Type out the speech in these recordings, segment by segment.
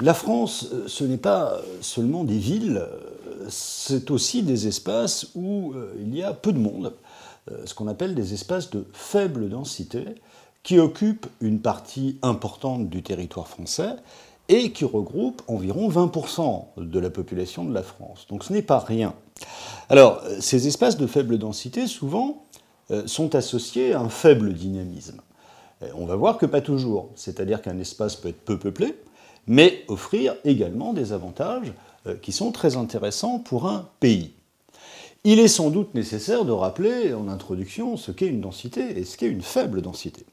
La France, euh, ce n'est pas euh, seulement des villes, euh, c'est aussi des espaces où il y a peu de monde, ce qu'on appelle des espaces de faible densité, qui occupent une partie importante du territoire français et qui regroupent environ 20% de la population de la France. Donc ce n'est pas rien. Alors, ces espaces de faible densité, souvent, sont associés à un faible dynamisme. on va voir que pas toujours. C'est-à-dire qu'un espace peut être peu peuplé, mais offrir également des avantages euh, qui sont très intéressants pour un pays. Il est sans doute nécessaire de rappeler en introduction ce qu'est une densité et ce qu'est une faible densité.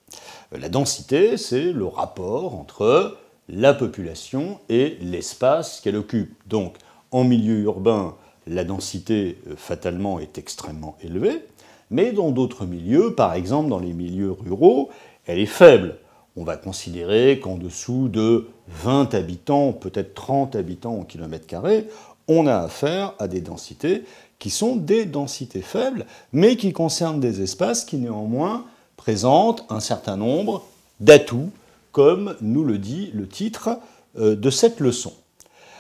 Euh, la densité, c'est le rapport entre la population et l'espace qu'elle occupe. Donc, en milieu urbain, la densité euh, fatalement est extrêmement élevée, mais dans d'autres milieux, par exemple dans les milieux ruraux, elle est faible on va considérer qu'en dessous de 20 habitants, peut-être 30 habitants au kilomètre carré, on a affaire à des densités qui sont des densités faibles, mais qui concernent des espaces qui néanmoins présentent un certain nombre d'atouts, comme nous le dit le titre euh, de cette leçon.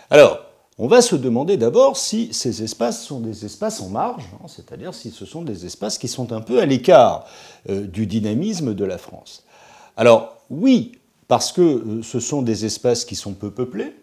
Alors, on va se demander d'abord si ces espaces sont des espaces en marge, hein, c'est-à-dire si ce sont des espaces qui sont un peu à l'écart euh, du dynamisme de la France. Alors oui, parce que euh, ce sont des espaces qui sont peu peuplés,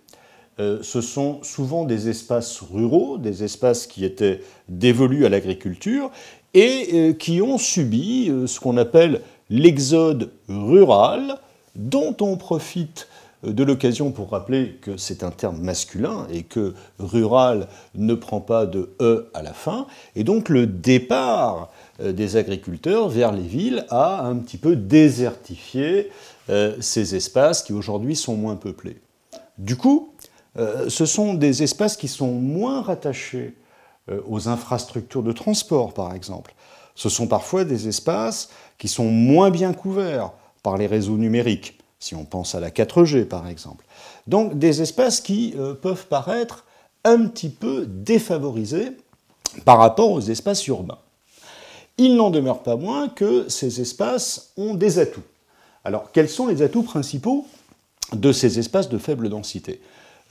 euh, ce sont souvent des espaces ruraux, des espaces qui étaient dévolus à l'agriculture et euh, qui ont subi ce qu'on appelle l'exode rural, dont on profite euh, de l'occasion pour rappeler que c'est un terme masculin et que rural ne prend pas de E à la fin. Et donc le départ euh, des agriculteurs vers les villes a un petit peu désertifié euh, ces espaces qui aujourd'hui sont moins peuplés. Du coup, ce sont des espaces qui sont moins rattachés aux infrastructures de transport, par exemple. Ce sont parfois des espaces qui sont moins bien couverts par les réseaux numériques si on pense à la 4G par exemple. Donc des espaces qui euh, peuvent paraître un petit peu défavorisés par rapport aux espaces urbains. Il n'en demeure pas moins que ces espaces ont des atouts. Alors quels sont les atouts principaux de ces espaces de faible densité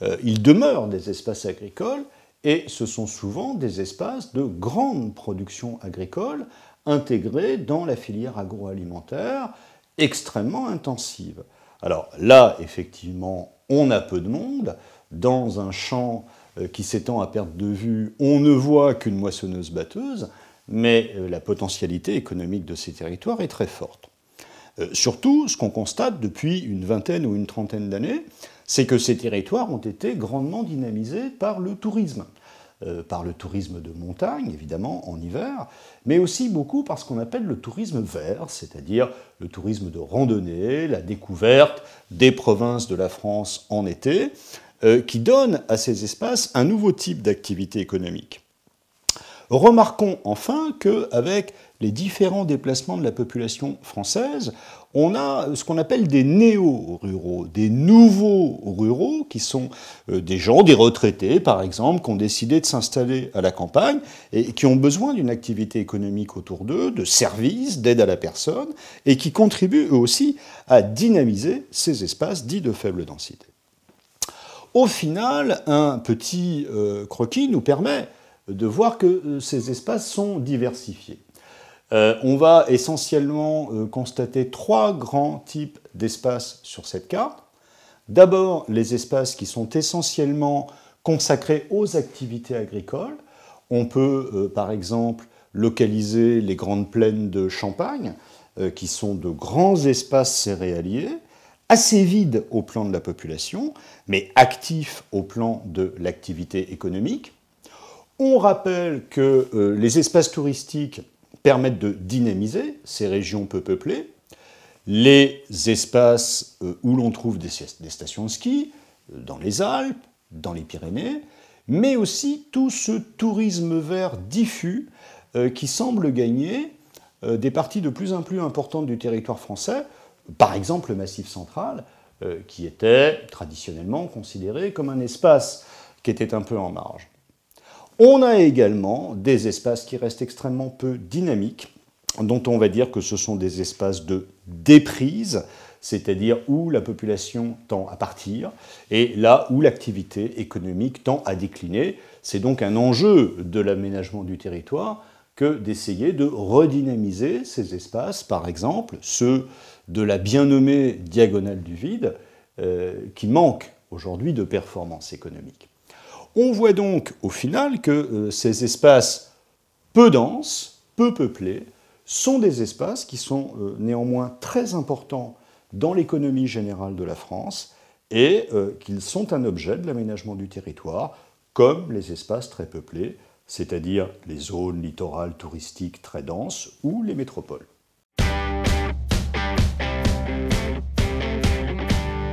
euh, Ils demeurent des espaces agricoles et ce sont souvent des espaces de grande production agricole intégrés dans la filière agroalimentaire extrêmement intensive. Alors là, effectivement, on a peu de monde. Dans un champ euh, qui s'étend à perte de vue, on ne voit qu'une moissonneuse-batteuse, mais euh, la potentialité économique de ces territoires est très forte. Euh, surtout, ce qu'on constate depuis une vingtaine ou une trentaine d'années, c'est que ces territoires ont été grandement dynamisés par le tourisme. Euh, par le tourisme de montagne, évidemment, en hiver, mais aussi beaucoup par ce qu'on appelle le tourisme vert, c'est-à-dire le tourisme de randonnée, la découverte des provinces de la France en été, euh, qui donne à ces espaces un nouveau type d'activité économique. Remarquons enfin que, avec les différents déplacements de la population française, on a ce qu'on appelle des néo-ruraux, des nouveaux ruraux, qui sont euh, des gens, des retraités par exemple, qui ont décidé de s'installer à la campagne et qui ont besoin d'une activité économique autour d'eux, de services, d'aide à la personne, et qui contribuent eux aussi à dynamiser ces espaces dits de faible densité. Au final, un petit euh, croquis nous permet de voir que euh, ces espaces sont diversifiés. Euh, on va essentiellement euh, constater trois grands types d'espaces sur cette carte. D'abord, les espaces qui sont essentiellement consacrés aux activités agricoles. On peut, euh, par exemple, localiser les grandes plaines de Champagne, qui sont de grands espaces céréaliers, assez vides au plan de la population, mais actifs au plan de l'activité économique. On rappelle que les espaces touristiques permettent de dynamiser ces régions peu peuplées, les espaces euh, où l'on trouve des, stations de ski, euh, dans les Alpes, dans les Pyrénées, mais aussi tout ce tourisme vert diffus euh, qui semble gagner des parties de plus en plus importantes du territoire français, par exemple le Massif central, qui était traditionnellement considéré comme un espace qui était un peu en marge. On a également des espaces qui restent extrêmement peu dynamiques, dont on va dire que ce sont des espaces de déprise, c'est-à-dire où la population tend à partir et là où l'activité économique tend à décliner. C'est donc un enjeu de l'aménagement du territoire que d'essayer de redynamiser ces espaces, par exemple ceux de la bien nommée diagonale du vide, euh, qui manquent aujourd'hui de performance économique. On voit donc au final que euh, ces espaces peu denses, peu peuplés, sont des espaces qui sont euh, néanmoins très importants dans l'économie générale de la France et euh, qu'ils sont un objet de l'aménagement du territoire, comme les espaces très peuplés, c'est-à-dire les zones littorales touristiques très denses ou les métropoles.